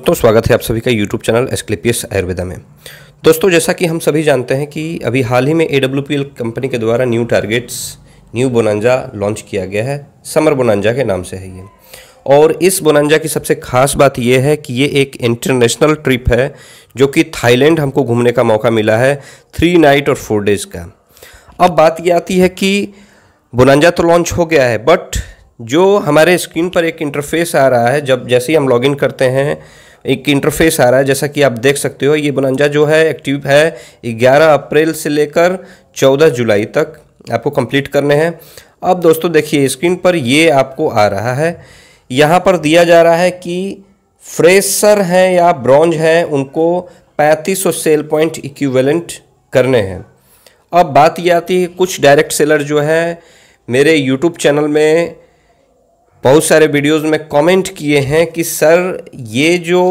दोस्तों स्वागत है आप सभी का यूट्यूब चैनल एस्क्लिपियस आयुर्वेदा में दोस्तों जैसा कि हम सभी जानते हैं कि अभी हाल ही में ए कंपनी के द्वारा new targets new bonanza launch किया गया है समर बोनांजा के नाम से है ये और इस बोनांजा की सबसे खास बात यह है कि ये एक इंटरनेशनल ट्रिप है जो कि थाईलैंड हमको घूमने का मौका मिला है थ्री नाइट और फोर डेज़ का अब बात यह आती है कि बोनांजा तो लॉन्च हो गया है बट जो हमारे स्क्रीन पर एक इंटरफेस आ रहा है जब जैसे ही हम लॉगिन करते हैं एक इंटरफेस आ रहा है जैसा कि आप देख सकते हो ये बनंजा जो है एक्टिव है 11 अप्रैल से लेकर 14 जुलाई तक आपको कंप्लीट करने हैं अब दोस्तों देखिए स्क्रीन पर ये आपको आ रहा है यहाँ पर दिया जा रहा है कि फ्रेशर हैं या ब्रॉन्ज हैं उनको पैंतीस सेल पॉइंट इक्वेलेंट करने हैं अब बात ये आती है कुछ डायरेक्ट सेलर जो है मेरे यूट्यूब चैनल में बहुत सारे वीडियोस में कमेंट किए हैं कि सर ये जो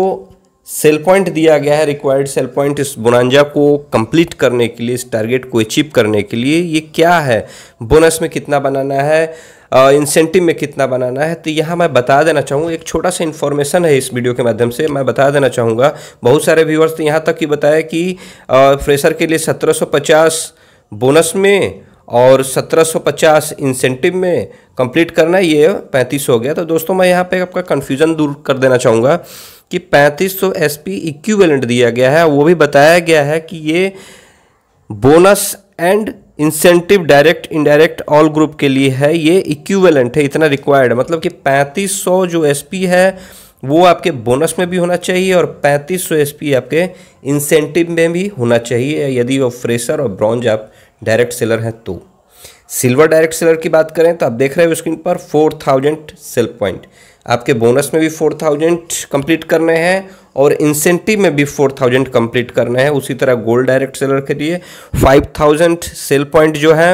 सेल पॉइंट दिया गया है रिक्वायर्ड सेल पॉइंट इस बोनांजा को कंप्लीट करने के लिए इस टारगेट को अचीव करने के लिए ये क्या है बोनस में कितना बनाना है इंसेंटिव में कितना बनाना है तो यहाँ मैं बता देना चाहूँगा एक छोटा सा इन्फॉर्मेशन है इस वीडियो के माध्यम से मैं बता देना चाहूँगा बहुत सारे व्यूअर्स ने तो यहाँ तक कि बताया कि फ्रेशर के लिए सत्रह बोनस में और 1750 इंसेंटिव में कंप्लीट करना है ये 3500 हो गया तो दोस्तों मैं यहाँ पे आपका कन्फ्यूज़न दूर कर देना चाहूँगा कि 3500 एसपी इक्विवेलेंट दिया गया है वो भी बताया गया है कि ये bonus and incentive direct indirect all group के लिए है ये इक्विवेलेंट है इतना रिक्वायर्ड मतलब कि पैंतीस जो एस है वो आपके बोनस में भी होना चाहिए और 3500 एसपी आपके इंसेंटिव में भी होना चाहिए यदि वो फ्रेशर और ब्रॉन्ज आप डायरेक्ट सेलर हैं तो सिल्वर डायरेक्ट सेलर की बात करें तो आप देख रहे हो स्क्रीन पर फोर थाउजेंड सेल पॉइंट आपके बोनस में भी फोर थाउजेंड कंप्लीट करने हैं और इंसेंटिव में भी फोर थाउजेंड कंप्लीट करने हैं उसी तरह गोल्ड डायरेक्ट सेलर के लिए फाइव थाउजेंड सेल पॉइंट जो है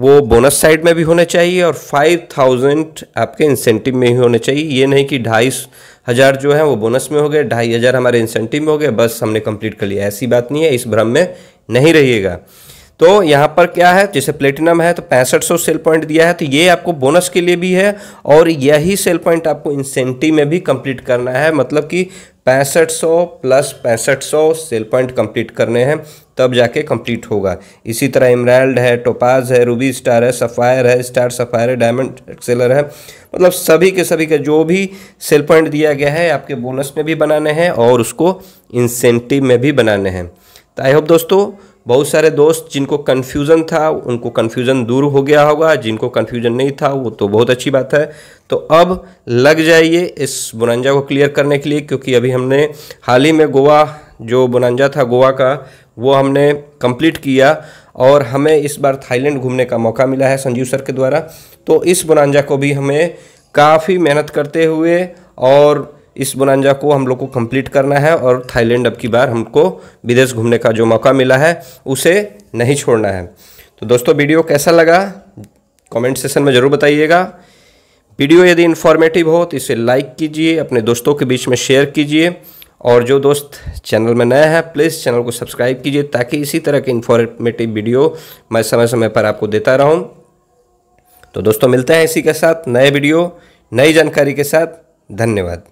वो बोनस साइड में भी होने चाहिए और फाइव थाउजेंड आपके इंसेंटिव में ही होने चाहिए ये नहीं कि ढाई हज़ार जो है वो बोनस में हो गए ढाई हज़ार हमारे इंसेंटिव में हो गए बस हमने कंप्लीट कर लिया ऐसी बात नहीं है इस भ्रम में नहीं रहिएगा तो यहाँ पर क्या है जैसे प्लेटिनम है तो पैंसठ सौ सेल पॉइंट दिया है तो ये आपको बोनस के लिए भी है और यही सेल पॉइंट आपको इंसेंटिव में भी कंप्लीट करना है मतलब कि पैंसठ सौ प्लस पैंसठ सौ सेल पॉइंट कंप्लीट करने हैं तब जाके कंप्लीट होगा इसी तरह इमराइल्ड है टोपाज है रूबी स्टार है सफ़ायर है स्टार सफ़ायर है डायमंड एक्सेलर है मतलब सभी के सभी के जो भी सेल पॉइंट दिया गया है आपके बोनस में भी बनाने हैं और उसको इंसेंटिव में भी बनाने हैं तो आई होप दोस्तों बहुत सारे दोस्त जिनको कन्फ्यूज़न था उनको कन्फ्यूज़न दूर हो गया होगा जिनको कन्फ्यूज़न नहीं था वो तो बहुत अच्छी बात है तो अब लग जाइए इस बुनंजा को क्लियर करने के लिए क्योंकि अभी हमने हाल ही में गोवा जो बुनंजा था गोवा का वो हमने कंप्लीट किया और हमें इस बार थाईलैंड घूमने का मौका मिला है संजीव सर के द्वारा तो इस बुनंजा को भी हमें काफ़ी मेहनत करते हुए और इस बुनांजा को हम लोग को कंप्लीट करना है और थाईलैंड अब की बार हमको विदेश घूमने का जो मौका मिला है उसे नहीं छोड़ना है तो दोस्तों वीडियो कैसा लगा कमेंट सेशन में ज़रूर बताइएगा वीडियो यदि इन्फॉर्मेटिव हो तो इसे लाइक कीजिए अपने दोस्तों के बीच में शेयर कीजिए और जो दोस्त चैनल में नया है प्लीज़ चैनल को सब्सक्राइब कीजिए ताकि इसी तरह के इन्फॉर्मेटिव वीडियो मैं समय समय पर आपको देता रहूँ तो दोस्तों मिलते हैं इसी के साथ नए वीडियो नई जानकारी के साथ धन्यवाद